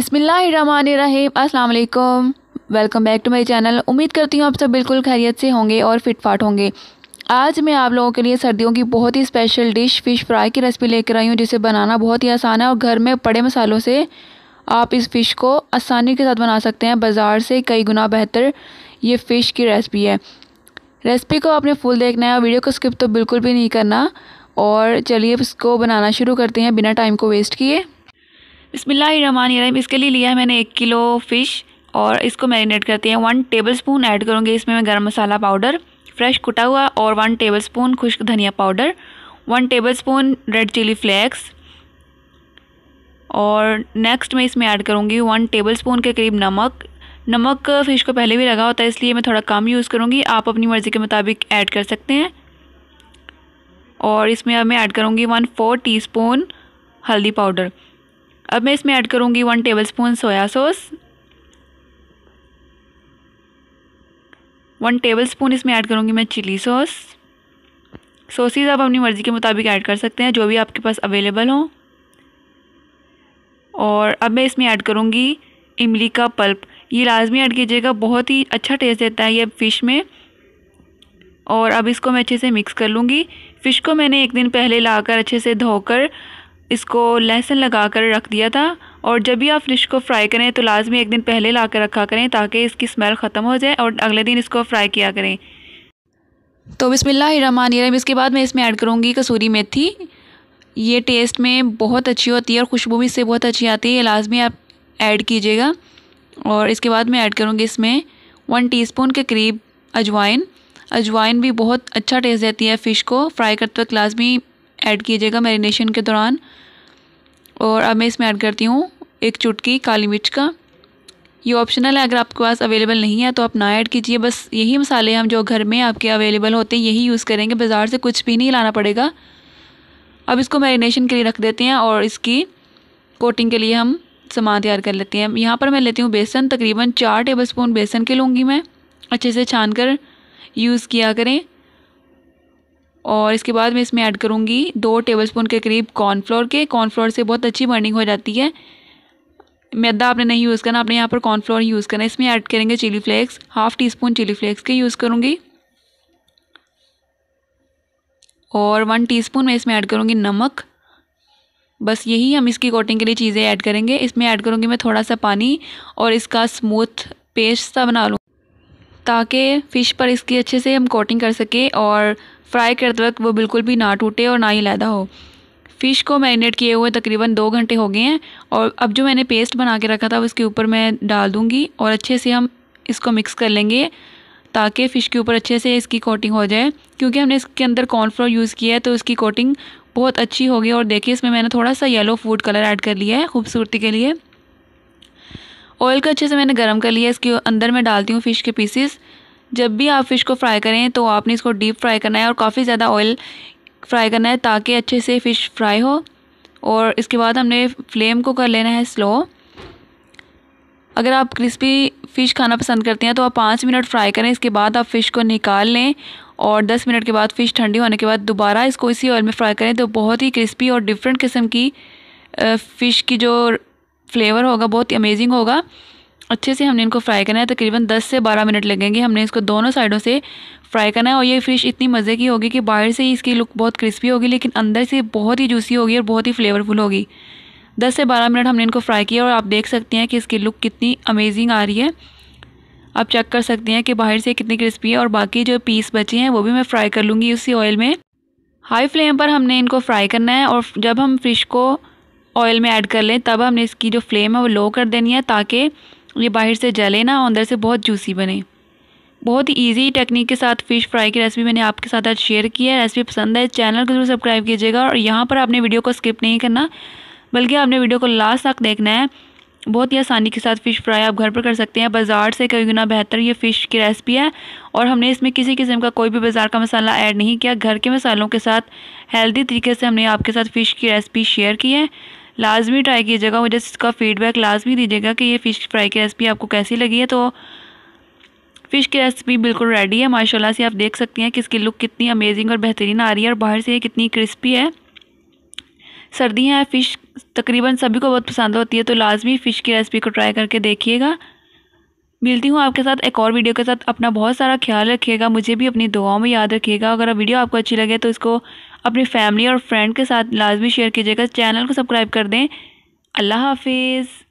अस्सलाम वालेकुम welcome back to my channel उम्मीद करती हूँ आप सब बिल्कुल खैरियत से होंगे और फिटफाट होंगे आज मैं आप लोगों के लिए सर्दियों की बहुत ही स्पेशल डिश फ़िश फ्राई की रेसिपी लेकर आई हूँ जिसे बनाना बहुत ही आसान है और घर में पड़े मसालों से आप इस फ़िश को आसानी के साथ बना सकते हैं बाज़ार से कई गुना बेहतर ये फ़िश की रेसिपी है रेसिपी को आपने फुल देखना है और वीडियो को स्किप तो बिल्कुल भी नहीं करना और चलिए इसको बनाना शुरू करते हैं बिना टाइम को वेस्ट किए बिसमीम इसके लिए लिया है मैंने एक किलो फ़िश और इसको मैरिनेट करते हैं वन टेबल स्पून ऐड करूँगी इसमें मैं गर्म मसाला पाउडर फ्रेश कुटा हुआ और वन टेबल स्पून खुश्क धनिया powder one tablespoon red chilli flakes और नेक्स्ट मैं इसमें ऐड करूँगी वन टेबल स्पून के करीब नमक नमक फ़िश को पहले भी लगा होता है इसलिए मैं थोड़ा कम यूज़ करूँगी आप अपनी मर्ज़ी के मुताबिक ऐड कर सकते हैं और इसमें अब मैं ऐड करूँगी वन फोर टी स्पून हल्दी पाउडर अब मैं इसमें ऐड करूँगी one tablespoon soya sauce one tablespoon इसमें ऐड करूँगी मैं चिली सॉस सॉसेज आप अपनी मर्ज़ी के मुताबिक ऐड कर सकते हैं जो भी आपके पास अवेलेबल हो और अब मैं इसमें ऐड करूँगी इमली का पल्प ये लाजमी ऐड कीजिएगा बहुत ही अच्छा टेस्ट देता है ये फ़िश में और अब इसको मैं अच्छे से मिक्स कर लूँगी फ़िश को मैंने एक दिन पहले लाकर अच्छे से धोकर इसको लहसुन लगा कर रख दिया था और जब भी आप फिश को फ्राई करें तो लाजमी एक दिन पहले ला कर रखा करें ताकि इसकी स्मेल ख़त्म हो जाए और अगले दिन इसको फ्राई किया करें तो बसमिल्लर इसके बाद मैं इसमें ऐड करूँगी कसूरी मेथी ये टेस्ट में बहुत अच्छी होती है और खुशबू भी इससे बहुत अच्छी आती है लाजमी आप ऐड कीजिएगा और इसके बाद मैं ऐड करूँगी इसमें वन टीस्पून के करीब अजवाइन अजवाइन भी बहुत अच्छा टेस्ट देती है फ़िश को फ्राई करते वक्त लाजमी ऐड कीजिएगा मैरिनेशन के दौरान और अब मैं इसमें ऐड करती हूँ एक चुटकी काली मिर्च का ये ऑप्शनल है अगर आपके पास अवेलेबल नहीं है तो आप ना ऐड कीजिए बस यही मसाले हम जो घर में आपके अवेलेबल होते हैं यही यूज़ करेंगे बाज़ार से कुछ भी नहीं लाना पड़ेगा अब इसको मैरिनेशन के लिए रख देते हैं और इसकी कोटिंग के लिए हम सामान तैयार कर लेते हैं यहाँ पर मैं लेती हूँ बेसन तकरीबन चार टेबल स्पून बेसन के लूँगी मैं अच्छे से छान कर यूज़ किया करें और इसके बाद मैं इसमें ऐड करूँगी दो टेबलस्पून के करीब कॉर्नफ्लोर के कॉर्नफ्लोर से बहुत अच्छी बर्निंग हो जाती है मैदा आपने नहीं यूज़ करना आपने यहाँ पर कॉर्नफ्लोर यूज़ करना इसमें ऐड करेंगे chilli flakes half teaspoon chilli flakes के यूज़ करूँगी और वन स्पून मैं इसमें ऐड करूँगी नमक बस यही हम इसकी कोटिंग के लिए चीज़ें ऐड करेंगे इसमें ऐड करूँगी मैं थोड़ा सा पानी और इसका स्मूथ पेस्ट सा बना लूँ ताकि फ़िश पर इसकी अच्छे से हम कोटिंग कर सकें और फ्राई करते वक्त वो बिल्कुल भी ना टूटे और ना ही लैदा हो फ़िश को मैरिनेट किए हुए तकरीबन दो घंटे हो गए हैं और अब जो मैंने पेस्ट बना के रखा था उसके ऊपर मैं डाल दूँगी और अच्छे से हम इसको मिक्स कर लेंगे ताकि फ़िश के ऊपर अच्छे से इसकी कोटिंग हो जाए क्योंकि हमने इसके अंदर कॉर्नफ्लोर यूज़ किया है तो इसकी कोटिंग बहुत अच्छी होगी और देखिए इसमें मैंने थोड़ा सा येलो फूड कलर ऐड कर लिया है खूबसूरती के लिए ऑयल को अच्छे से मैंने गर्म कर लिया इसके अंदर मैं डालती हूँ फ़िश के पीसेस जब भी आप फ़िश को फ्राई करें तो आपने इसको डीप फ्राई करना है और काफ़ी ज़्यादा ऑयल फ्राई करना है ताकि अच्छे से फ़िश फ्राई हो और इसके बाद हमने फ्लेम को कर लेना है स्लो अगर आप क्रिस्पी फ़िश खाना पसंद करते हैं तो आप पाँच मिनट फ्राई करें इसके बाद आप फ़िश को निकाल लें और दस मिनट के बाद फ़िश ठंडी होने के बाद दोबारा इसको इसी ऑयल में फ्राई करें तो बहुत ही क्रिस्पी और डिफरेंट किस्म की फ़िश की जो फ्लेवर होगा बहुत ही अमेजिंग होगा अच्छे से हमने इनको फ्राई करना है तकरीबन 10 से 12 मिनट लगेंगे हमने इसको दोनों साइडों से फ्राई करना है और ये फ़िश इतनी मज़े की होगी कि बाहर से ही इसकी लुक बहुत क्रिस्पी होगी लेकिन अंदर से बहुत ही जूसी होगी और बहुत ही फ्लेवरफुल होगी दस से बारह मिनट हमने इनको फ्राई किया और आप देख सकते हैं कि इसकी लुक कितनी अमेजिंग आ रही है आप चेक कर सकते हैं कि बाहर से कितनी क्रिस्पी है और बाकी जो पीस बचे हैं वो भी मैं फ्राई कर लूँगी उसी ऑयल में हाई फ्लेम पर हमने इनको फ्राई करना है और जब हम फ़िश को ऑयल में ऐड कर लें तब हमने इसकी जो फ्लेम है वो लो कर देनी है ताकि ये बाहर से जले ना अंदर से बहुत जूसी बने बहुत ही ईजी टेक्निक के साथ फ़िश फ्राई की रेसिपी मैंने आपके साथ आज शेयर की है रेसिपी पसंद है चैनल को जरूर सब्सक्राइब कीजिएगा और यहाँ पर आपने वीडियो को स्किप नहीं करना बल्कि आपने वीडियो को लास्ट तक देखना है बहुत ही आसानी के साथ फ़िश फ्राई आप घर पर कर सकते हैं बाज़ार से कई गुना बेहतर ये फ़िश की रेसिपी है और हमने इसमें किसी किस्म का कोई भी बाज़ार का मसाला ऐड नहीं किया घर के मसालों के साथ हेल्दी तरीके से हमने आपके साथ फ़िश की रेसिपी शेयर की है लाजमी ट्राई कीजिएगा मुझे इसका फीडबैक लाजमी दीजिएगा कि ये फ़िश फ्राई की रेसिपी आपको कैसी लगी है तो फ़िश की रेसिपी बिल्कुल रेडी है माशाल्लाह से आप देख सकती हैं कि इसकी लुक कितनी अमेजिंग और बेहतरीन आ रही है और बाहर से ये कितनी क्रिस्पी है सर्दियाँ हैं फ़िश तकरीबन सभी को बहुत पसंद होती है तो लाजमी फ़िश की रेसिपी को ट्राई करके देखिएगा मिलती हूँ आपके साथ एक और वीडियो के साथ अपना बहुत सारा ख्याल रखिएगा मुझे भी अपनी दुआओं में याद रखिएगा अगर वीडियो आपको अच्छी लगे तो इसको अपनी फैमिली और फ्रेंड के साथ लाजमी शेयर कीजिएगा चैनल को सब्सक्राइब कर दें अल्लाह हाफिज़